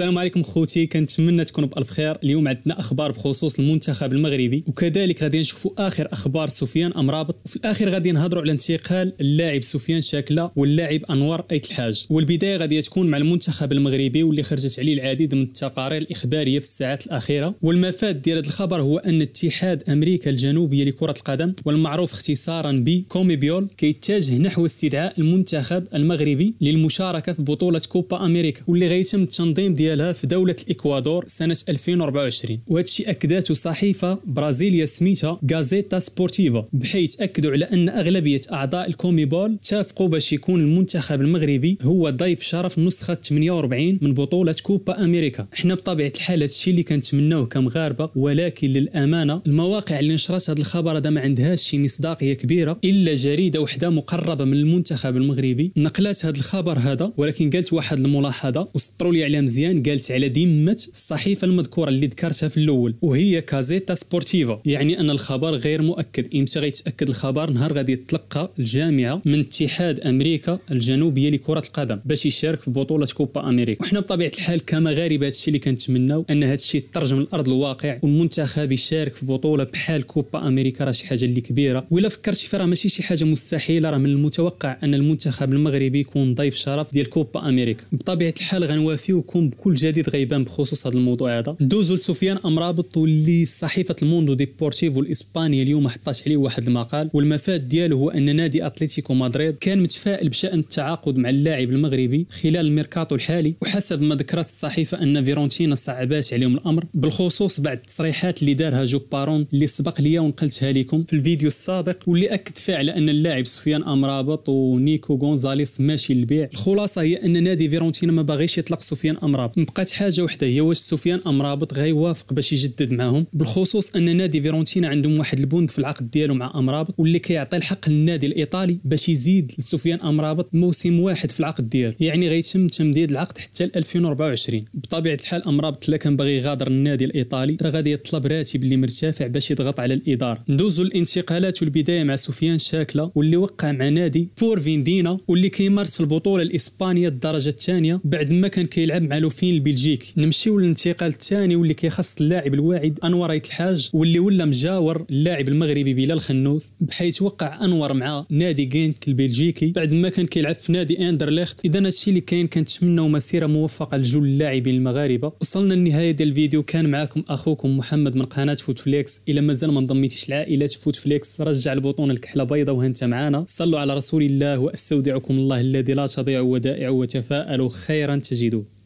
السلام عليكم خوتي كنتمنى تكونوا بالف خير اليوم عندنا اخبار بخصوص المنتخب المغربي وكذلك غادي نشوفوا اخر اخبار سفيان امرابط وفي الاخر غادي نهضروا على انتقال اللاعب سفيان شاكله واللاعب انور ايت الحاج والبدايه غادي تكون مع المنتخب المغربي واللي خرجت عليه العديد من التقارير الاخباريه في الساعات الاخيره والمفاد ديال هذا الخبر هو ان اتحاد امريكا الجنوبيه لكره القدم والمعروف اختصارا كوميبيول كيتجه نحو استدعاء المنتخب المغربي للمشاركه في بطوله كوبا امريكا واللي غيتم التنظيم ديال ديالها في دولة الإكوادور سنة 2024 وهذا الشيء أكدته صحيفة برازيلية سميتها غازيتا سبورتيفا بحيث أكدوا على أن أغلبية أعضاء الكوميبول اتفقوا باش يكون المنتخب المغربي هو ضيف شرف نسخة 48 من بطولة كوبا أمريكا احنا بطبيعة الحال هذا الشيء اللي كنتمناوه كمغاربة ولكن للأمانة المواقع اللي نشرت هذا الخبر هذا ما عندهاش شي مصداقية كبيرة إلا جريدة وحدة مقربة من المنتخب المغربي نقلات هذا الخبر هذا ولكن قالت واحد الملاحظة وسطروا لي عليها مزيان مزيان قالت على ذمه الصحيفه المذكوره اللي ذكرتها في الاول وهي كازيتا سبورتيفا يعني ان الخبر غير مؤكد امتى غيتاكد الخبر نهار غادي يتلقى الجامعه من اتحاد امريكا الجنوبيه لكره القدم باش يشارك في بطوله كوبا امريكا وحنا بطبيعه الحال كمغاربه هادشي اللي كنتمناو ان هادشي يترجم لارض الواقع والمنتخب يشارك في بطوله بحال كوبا امريكا راه شي حاجه اللي كبيره وإلا فكرتي فيها راه ماشي شي حاجه مستحيله راه من المتوقع ان المنتخب المغربي يكون ضيف شرف ديال كوبا امريكا بطبيعه الحال غنوافيوكم كل جديد غيبان بخصوص هذا الموضوع هذا دوزو لسفيان امرابط واللي صحيفه الموندو ديبورتيفو الاسبانيه اليوم حطات عليه واحد المقال والمفاد ديالو هو ان نادي اتلتيكو مدريد كان متفائل بشان التعاقد مع اللاعب المغربي خلال الميركاتو الحالي وحسب ما ذكرت الصحيفه ان فيرونتينا صعبات عليهم الامر بالخصوص بعد التصريحات اللي دارها جو بارون اللي سبق ليا ونقلتها لكم في الفيديو السابق واللي اكد فيها على ان اللاعب سفيان امرابط ونيكو غونزاليس ماشي للبيع الخلاصه هي ان نادي فيرونتينا ما باغيش يطلق سفيان امرابط بقات حاجه وحده هي واش سفيان امرابط غيوافق باش يجدد معاهم بالخصوص ان نادي فيرونتينا عندهم واحد البند في العقد ديالو مع امرابط واللي كيعطي الحق للنادي الايطالي باش يزيد لسفيان امرابط موسم واحد في العقد ديالو يعني غيتم تمديد العقد حتى 2024 بطبيعه الحال امرابط لا كان باغي يغادر النادي الايطالي راه غادي يطلب راتب اللي مرتفع باش يضغط على الاداره ندوزو الانتقالات والبدايه مع سفيان شاكله واللي وقع مع نادي بور فيندينا واللي كيمارس في البطوله الاسبانيه الدرجه الثانيه بعد ما كان كيلعب مع لوف المحترفين البلجيكي نمشيو للانتقال الثاني واللي كيخص اللاعب الواعد انور ايت الحاج واللي ولا مجاور اللاعب المغربي بلال خنوس بحيث وقع انور مع نادي غينك البلجيكي بعد ما كان كيلعب في نادي اندرليخت اذا هادشي اللي كاين كنتمنوا مسيره موفقه لجل اللاعبين المغاربه وصلنا للنهايه ديال الفيديو كان معكم اخوكم محمد من قناه فوتفليكس الى مازال ما انضميتيش لعائله فوتفليكس رجع البطونه الكحله بيضاء وهانت معنا صلوا على رسول الله واستودعكم الله الذي لا تضيع ودائعه وتفاءلوا خيرا تجدوه